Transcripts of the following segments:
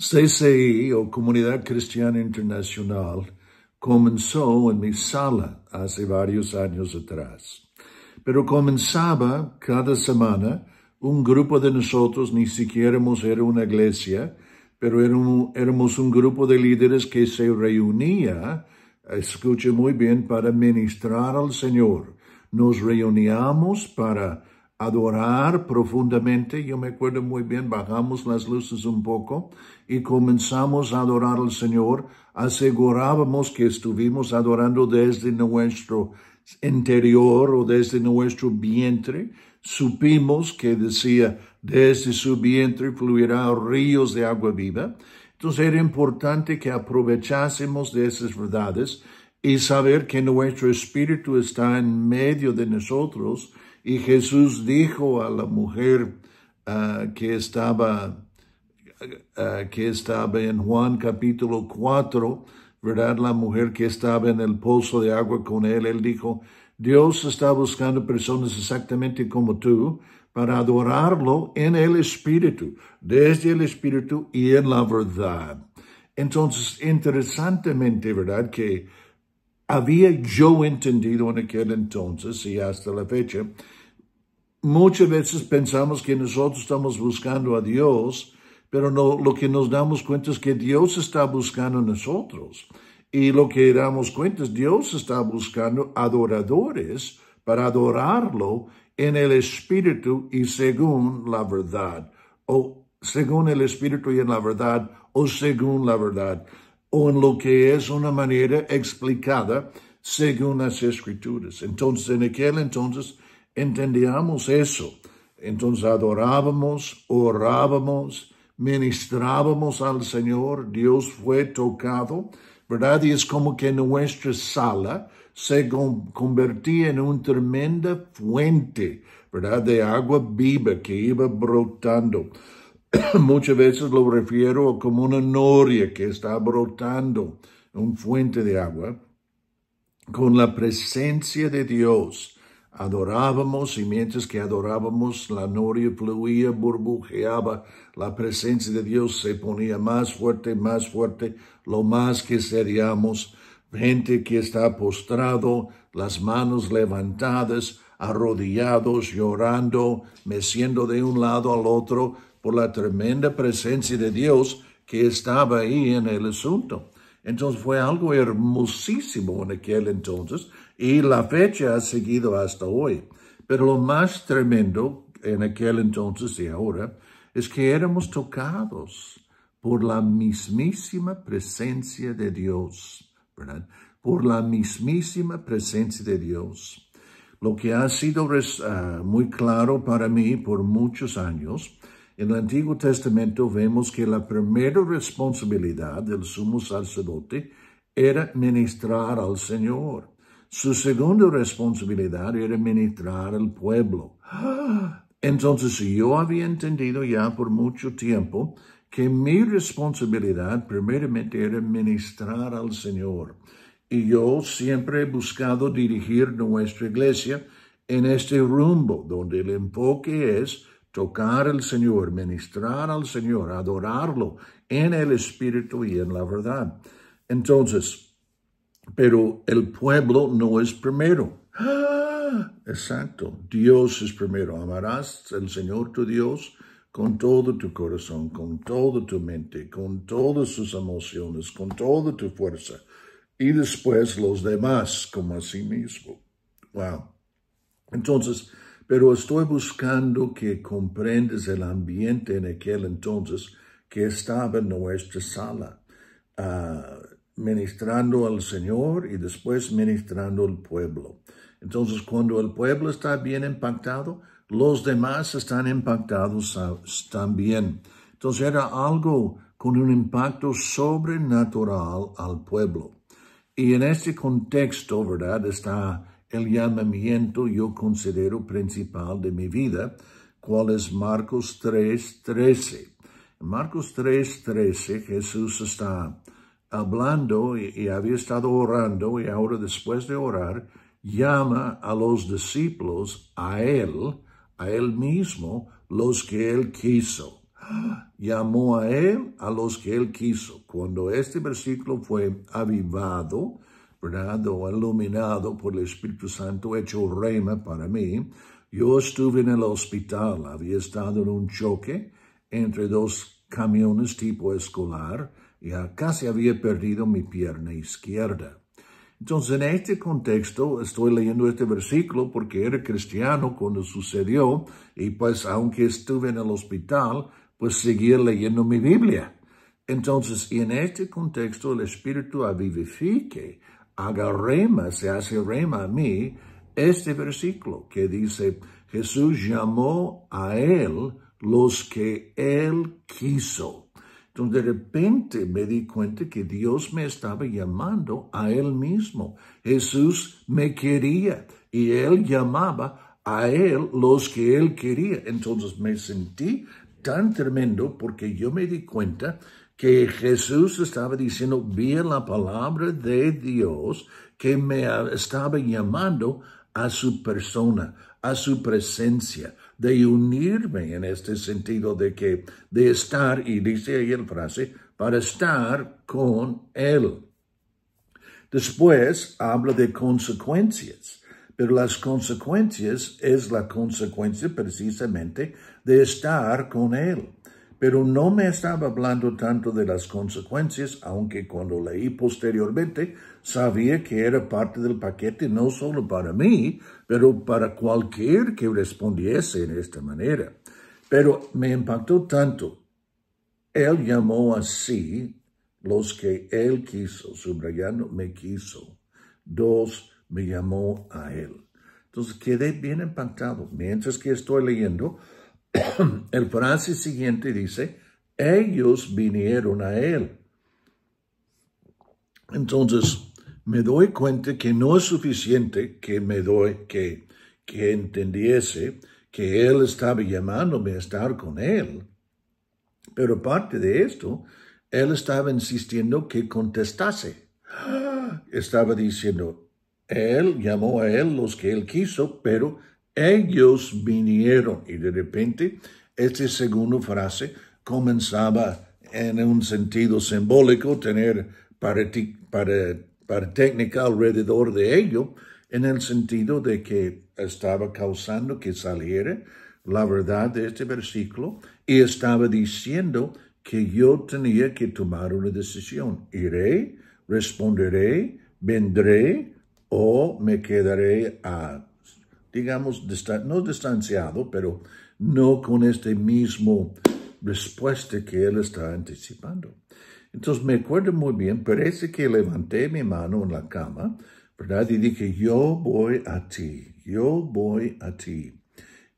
CCI e, o Comunidad Cristiana Internacional comenzó en mi sala hace varios años atrás, pero comenzaba cada semana un grupo de nosotros, ni siquiera era una iglesia, pero éramos un grupo de líderes que se reunía, escuche muy bien, para ministrar al Señor. Nos reuníamos para adorar profundamente. Yo me acuerdo muy bien, bajamos las luces un poco y comenzamos a adorar al Señor. Asegurábamos que estuvimos adorando desde nuestro interior o desde nuestro vientre. Supimos que decía, desde su vientre fluirán ríos de agua viva. Entonces era importante que aprovechásemos de esas verdades y saber que nuestro espíritu está en medio de nosotros y Jesús dijo a la mujer ah, que, estaba, ah, que estaba en Juan capítulo 4, ¿verdad? La mujer que estaba en el pozo de agua con él, él dijo, Dios está buscando personas exactamente como tú para adorarlo en el Espíritu, desde el Espíritu y en la verdad. Entonces, interesantemente, ¿verdad? Que había yo entendido en aquel entonces y hasta la fecha, muchas veces pensamos que nosotros estamos buscando a Dios, pero no, lo que nos damos cuenta es que Dios está buscando a nosotros. Y lo que damos cuenta es Dios está buscando adoradores para adorarlo en el espíritu y según la verdad, o según el espíritu y en la verdad, o según la verdad o en lo que es una manera explicada según las escrituras. Entonces, en aquel entonces, entendíamos eso. Entonces adorábamos, orábamos, ministrábamos al Señor, Dios fue tocado, ¿verdad? Y es como que nuestra sala se convertía en una tremenda fuente, ¿verdad? De agua viva que iba brotando. Muchas veces lo refiero como una noria que está brotando un fuente de agua. Con la presencia de Dios adorábamos y mientras que adorábamos la noria fluía, burbujeaba, la presencia de Dios se ponía más fuerte, más fuerte, lo más que seríamos gente que está postrado, las manos levantadas, arrodillados, llorando, meciendo de un lado al otro, por la tremenda presencia de Dios que estaba ahí en el asunto. Entonces fue algo hermosísimo en aquel entonces y la fecha ha seguido hasta hoy. Pero lo más tremendo en aquel entonces y ahora es que éramos tocados por la mismísima presencia de Dios, ¿verdad? Por la mismísima presencia de Dios. Lo que ha sido ah, muy claro para mí por muchos años en el Antiguo Testamento vemos que la primera responsabilidad del sumo sacerdote era ministrar al Señor. Su segunda responsabilidad era ministrar al pueblo. Entonces yo había entendido ya por mucho tiempo que mi responsabilidad primeramente era ministrar al Señor. Y yo siempre he buscado dirigir nuestra iglesia en este rumbo, donde el enfoque es tocar al Señor, ministrar al Señor, adorarlo en el espíritu y en la verdad. Entonces, pero el pueblo no es primero. ¡Ah! Exacto, Dios es primero. Amarás al Señor tu Dios con todo tu corazón, con toda tu mente, con todas sus emociones, con toda tu fuerza. Y después los demás como a sí mismo. Wow. Entonces, pero estoy buscando que comprendas el ambiente en aquel entonces que estaba en nuestra sala, ah, ministrando al Señor y después ministrando al pueblo. Entonces, cuando el pueblo está bien impactado, los demás están impactados ah, también. Entonces, era algo con un impacto sobrenatural al pueblo. Y en este contexto, ¿verdad? Está el llamamiento yo considero principal de mi vida, ¿Cuál es Marcos 3:13. En Marcos 3:13 Jesús está hablando y había estado orando y ahora después de orar llama a los discípulos, a él, a él mismo, los que él quiso llamó a él a los que él quiso. Cuando este versículo fue avivado, o iluminado por el Espíritu Santo, hecho rema para mí. Yo estuve en el hospital, había estado en un choque entre dos camiones tipo escolar y casi había perdido mi pierna izquierda. Entonces, en este contexto, estoy leyendo este versículo porque era cristiano cuando sucedió y pues aunque estuve en el hospital, pues seguí leyendo mi Biblia. Entonces, y en este contexto, el Espíritu vivifique haga rema, se hace rema a mí, este versículo que dice, Jesús llamó a él los que él quiso. Entonces de repente me di cuenta que Dios me estaba llamando a él mismo. Jesús me quería y él llamaba a él los que él quería. Entonces me sentí tan tremendo porque yo me di cuenta que Jesús estaba diciendo, vi la palabra de Dios que me estaba llamando a su persona, a su presencia, de unirme en este sentido de que, de estar, y dice ahí la frase, para estar con Él. Después habla de consecuencias, pero las consecuencias es la consecuencia precisamente de estar con Él pero no me estaba hablando tanto de las consecuencias, aunque cuando leí posteriormente sabía que era parte del paquete no solo para mí, pero para cualquier que respondiese en esta manera. Pero me impactó tanto. Él llamó así los que él quiso, subrayando, me quiso. Dos, me llamó a él. Entonces quedé bien impactado. Mientras que estoy leyendo, el frase siguiente dice, ellos vinieron a él. Entonces, me doy cuenta que no es suficiente que me doy, que, que entendiese que él estaba llamándome a estar con él. Pero aparte de esto, él estaba insistiendo que contestase. Estaba diciendo, él llamó a él los que él quiso, pero ellos vinieron y de repente este segundo frase comenzaba en un sentido simbólico, tener para técnica alrededor de ello, en el sentido de que estaba causando que saliera la verdad de este versículo y estaba diciendo que yo tenía que tomar una decisión. Iré, responderé, vendré o me quedaré a digamos, no distanciado, pero no con este mismo respuesta que él está anticipando. Entonces me acuerdo muy bien, parece que levanté mi mano en la cama, ¿verdad? Y dije, yo voy a ti, yo voy a ti.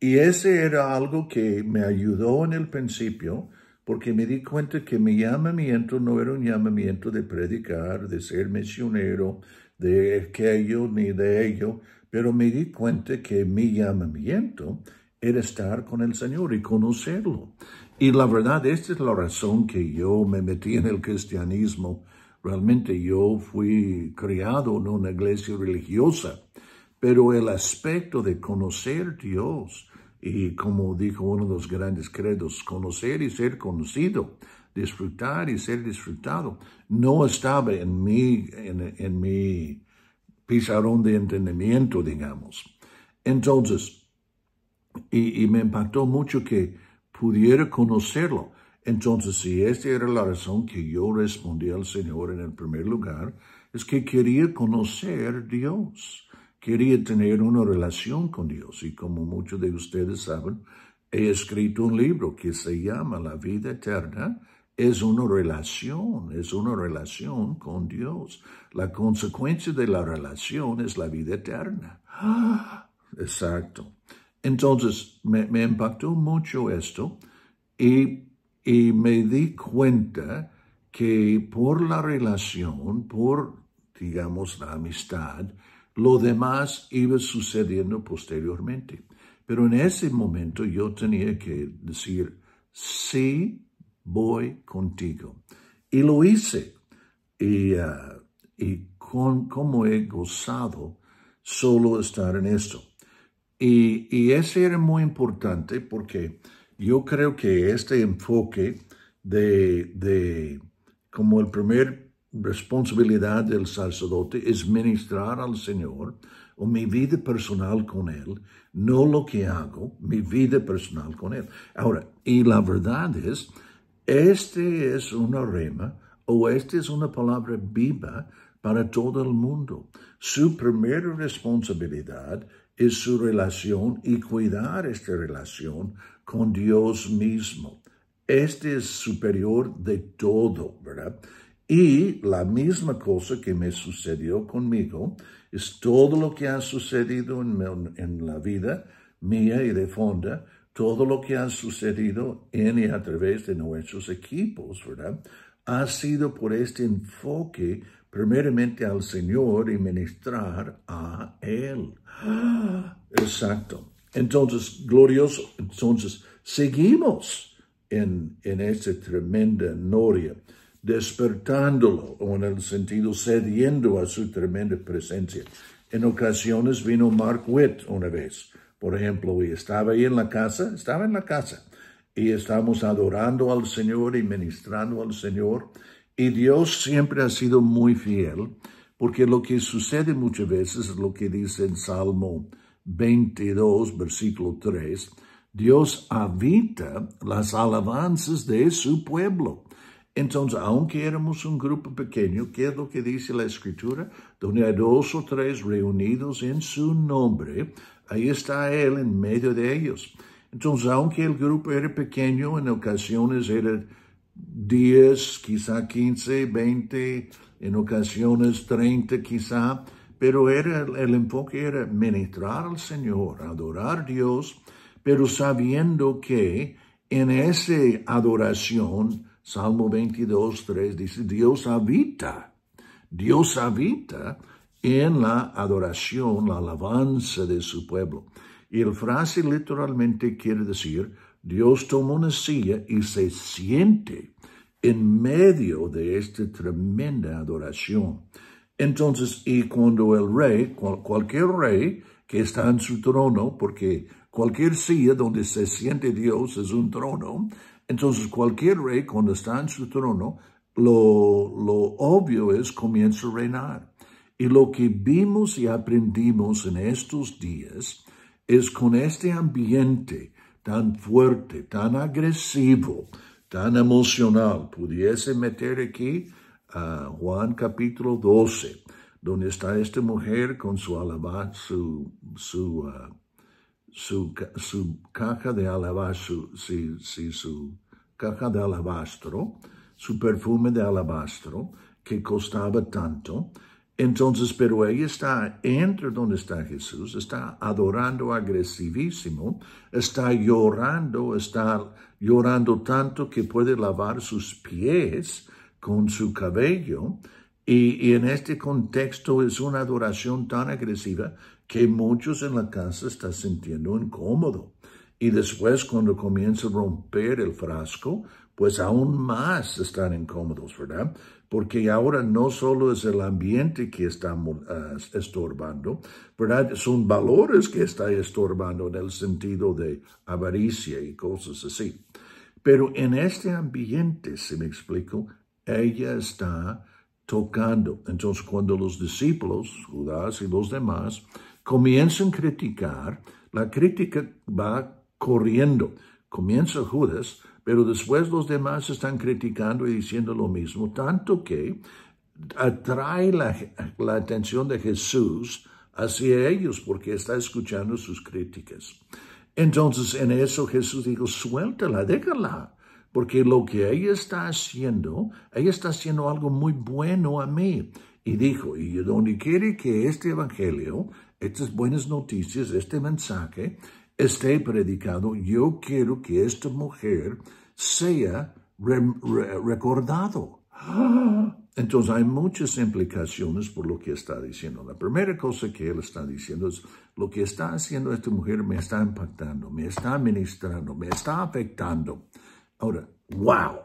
Y ese era algo que me ayudó en el principio, porque me di cuenta que mi llamamiento no era un llamamiento de predicar, de ser misionero, de aquello ni de ello, pero me di cuenta que mi llamamiento era estar con el Señor y conocerlo. Y la verdad, esta es la razón que yo me metí en el cristianismo. Realmente yo fui criado en una iglesia religiosa, pero el aspecto de conocer Dios, y como dijo uno de los grandes credos, conocer y ser conocido, disfrutar y ser disfrutado, no estaba en mi, en, en pisaron de entendimiento, digamos. Entonces, y, y me impactó mucho que pudiera conocerlo. Entonces, si esta era la razón que yo respondí al Señor en el primer lugar, es que quería conocer Dios, quería tener una relación con Dios. Y como muchos de ustedes saben, he escrito un libro que se llama La vida eterna es una relación, es una relación con Dios. La consecuencia de la relación es la vida eterna. Exacto. Entonces, me, impactó mucho esto y, y me di cuenta que por la relación, por, digamos, la amistad, lo demás iba sucediendo posteriormente. Pero en ese momento yo tenía que decir, sí, voy contigo. Y lo hice. Y, uh, y con, cómo he gozado solo estar en esto. Y, ese era muy importante porque yo creo que este enfoque de, de como el primer responsabilidad del sacerdote es ministrar al Señor o mi vida personal con Él, no lo que hago, mi vida personal con Él. Ahora, y la verdad es, este es una rema o esta es una palabra viva para todo el mundo. Su primera responsabilidad es su relación y cuidar esta relación con Dios mismo. Este es superior de todo, ¿verdad? Y la misma cosa que me sucedió conmigo es todo lo que ha sucedido en, en la vida mía y de Fonda todo lo que ha sucedido en y a través de nuestros equipos, ¿verdad? Ha sido por este enfoque primeramente al Señor y ministrar a Él. ¡Ah! Exacto. Entonces, glorioso, entonces, seguimos en, en esta tremenda noria, despertándolo, o en el sentido cediendo a su tremenda presencia. En ocasiones vino Mark Witt una vez por ejemplo, y estaba ahí en la casa, estaba en la casa y estamos adorando al Señor y ministrando al Señor. Y Dios siempre ha sido muy fiel, porque lo que sucede muchas veces es lo que dice en Salmo 22, versículo 3, Dios habita las alabanzas de su pueblo. Entonces, aunque éramos un grupo pequeño, ¿qué es lo que dice la Escritura? Donde hay dos o tres reunidos en su nombre, Ahí está Él en medio de ellos. Entonces, aunque el grupo era pequeño, en ocasiones era 10, quizá 15, 20, en ocasiones 30 quizá, pero era, el enfoque era ministrar al Señor, adorar a Dios, pero sabiendo que en esa adoración, Salmo 22, 3 dice, Dios habita, Dios habita en la adoración, la alabanza de su pueblo. Y el frase literalmente quiere decir, Dios tomó una silla y se siente en medio de esta tremenda adoración. Entonces, y cuando el rey, cualquier rey que está en su trono, porque cualquier silla donde se siente Dios es un trono, entonces cualquier rey cuando está en su trono, lo, lo obvio es comienza a reinar. Y lo que vimos y aprendimos en estos días es con este ambiente tan fuerte, tan agresivo, tan emocional, pudiese meter aquí a Juan capítulo 12, donde está esta mujer con su su, ah, alabastro, su caja de alabastro, su perfume de alabastro, que costaba tanto, entonces, pero ella está entre donde está Jesús, está adorando agresivísimo, está llorando, está llorando tanto que puede lavar sus pies con su cabello. Y, y en este contexto es una adoración tan agresiva que muchos en la casa están sintiendo incómodo. Y después cuando comienza a romper el frasco, pues aún más están incómodos, ¿verdad? porque ahora no solo es el ambiente que está ah, estorbando, ¿verdad? Son valores que está estorbando en el sentido de avaricia y cosas así. Pero en este ambiente, si me explico, ella está tocando. Entonces, cuando los discípulos, Judas y los demás, comienzan a criticar, la crítica va corriendo. Comienza Judas pero después los demás están criticando y diciendo lo mismo, tanto que atrae la, atención de Jesús hacia ellos porque está escuchando sus críticas. Entonces en eso Jesús dijo, suéltala, déjala, porque lo que ella está haciendo, ella está haciendo algo muy bueno a mí. Y dijo, y donde quiere que este evangelio, estas buenas noticias, este mensaje, esté predicado, yo quiero que esta mujer sea recordado. Entonces hay muchas implicaciones por lo que está diciendo. La primera cosa que él está diciendo es, lo que está haciendo esta mujer me está impactando, me está ministrando, me está afectando. Ahora, wow,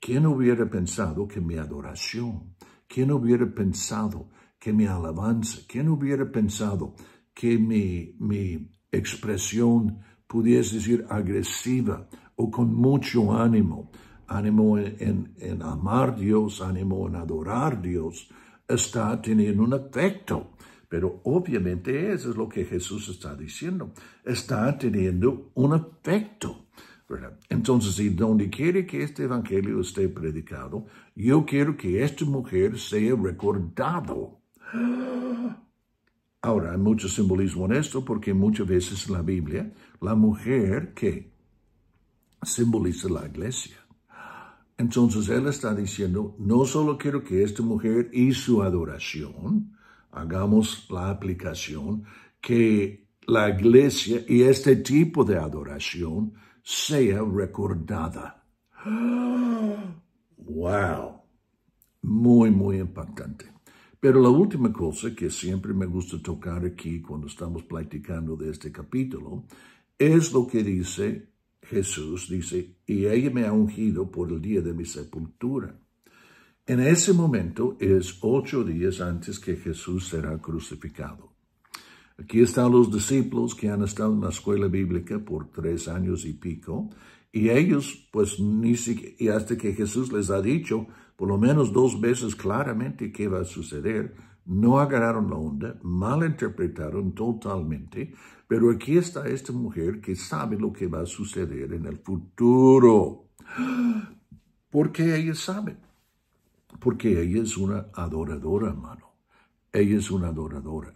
¿quién hubiera pensado que mi adoración, quién hubiera pensado que mi alabanza, quién hubiera pensado que mi, mi expresión, pudiese decir, agresiva o con mucho ánimo, ánimo en, amar Dios, ánimo en adorar Dios, está teniendo un efecto. Pero obviamente eso es lo que Jesús está diciendo. Está teniendo un efecto. ¿verdad? Entonces, si donde quiere que este evangelio esté predicado, yo quiero que esta mujer sea recordado. ¡Ah! Ahora, hay mucho simbolismo en esto porque muchas veces en la Biblia la mujer que simboliza la iglesia. Entonces él está diciendo, no solo quiero que esta mujer y su adoración, hagamos la aplicación, que la iglesia y este tipo de adoración sea recordada. ¡Wow! Muy, muy impactante. Pero la última cosa que siempre me gusta tocar aquí cuando estamos platicando de este capítulo es lo que dice Jesús, dice, y ella me ha ungido por el día de mi sepultura. En ese momento es ocho días antes que Jesús será crucificado. Aquí están los discípulos que han estado en la escuela bíblica por tres años y pico, y ellos, pues, ni siquiera, y hasta que Jesús les ha dicho, por lo menos dos veces claramente qué va a suceder. No agarraron la onda, malinterpretaron totalmente, pero aquí está esta mujer que sabe lo que va a suceder en el futuro. Porque ella sabe. Porque ella es una adoradora, hermano. Ella es una adoradora.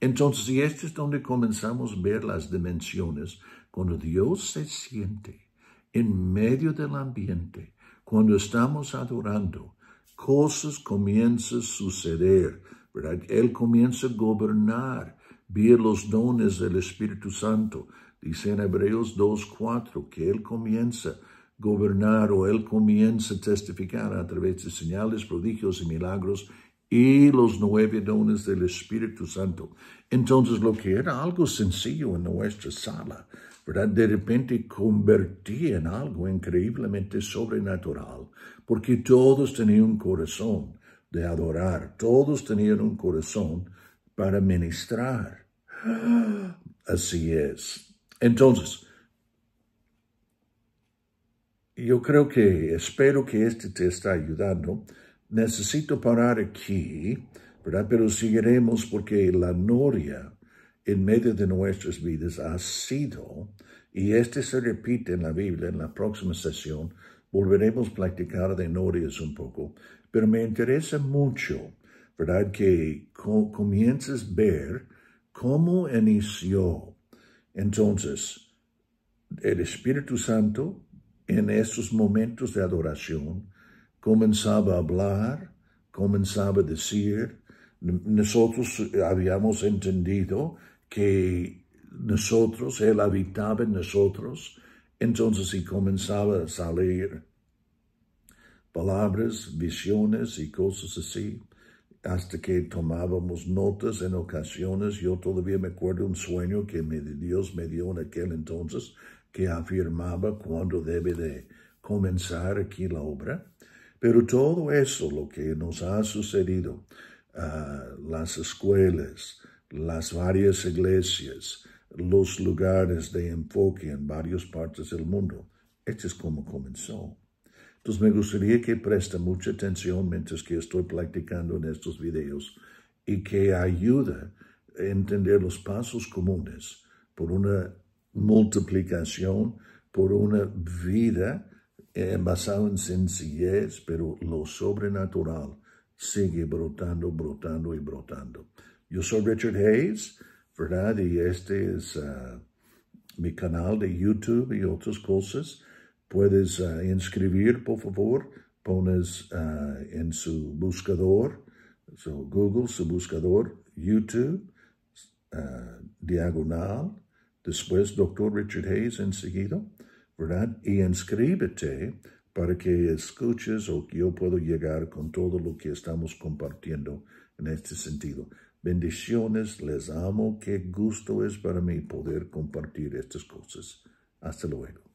Entonces, y este es donde comenzamos a ver las dimensiones, cuando Dios se siente en medio del ambiente, cuando estamos adorando, cosas comienzan a suceder, ¿verdad? Él comienza a gobernar vía los dones del Espíritu Santo. Dice en Hebreos 2.4 que Él comienza a gobernar o Él comienza a testificar a través de señales, prodigios y milagros y los nueve dones del Espíritu Santo. Entonces, lo que era algo sencillo en nuestra sala, de repente convertí en algo increíblemente sobrenatural, porque todos tenían un corazón de adorar, todos tenían un corazón para ministrar. Así es. Entonces, yo creo que, espero que este te está ayudando. Necesito parar aquí, Pero seguiremos porque la noria en medio de nuestras vidas ha sido, y este se repite en la Biblia en la próxima sesión, volveremos a platicar de Norias un poco, pero me interesa mucho, ¿verdad? Que comiences a ver cómo inició. Entonces, el Espíritu Santo en esos momentos de adoración comenzaba a hablar, comenzaba a decir, nosotros habíamos entendido que nosotros, Él habitaba en nosotros, entonces y comenzaba a salir palabras, visiones y cosas así, hasta que tomábamos notas en ocasiones. Yo todavía me acuerdo un sueño que me, Dios me dio en aquel entonces, que afirmaba cuándo debe de comenzar aquí la obra. Pero todo eso, lo que nos ha sucedido, a ah, las escuelas, las varias iglesias, los lugares de enfoque en varias partes del mundo. Esto es como comenzó. Entonces me gustaría que preste mucha atención mientras que estoy practicando en estos videos y que ayude a entender los pasos comunes por una multiplicación, por una vida eh, basada en sencillez, pero lo sobrenatural sigue brotando, brotando y brotando. Yo soy Richard Hayes, ¿verdad? Y este es ah, mi canal de YouTube y otras cosas. Puedes ah, inscribir, por favor. Pones ah, en su buscador, Google, su buscador, YouTube, diagonal, después Doctor Richard Hayes enseguida, ¿verdad? Y inscríbete para que escuches o que yo puedo llegar con todo lo que estamos compartiendo en este sentido. Bendiciones, les amo, qué gusto es para mí poder compartir estas cosas. Hasta luego.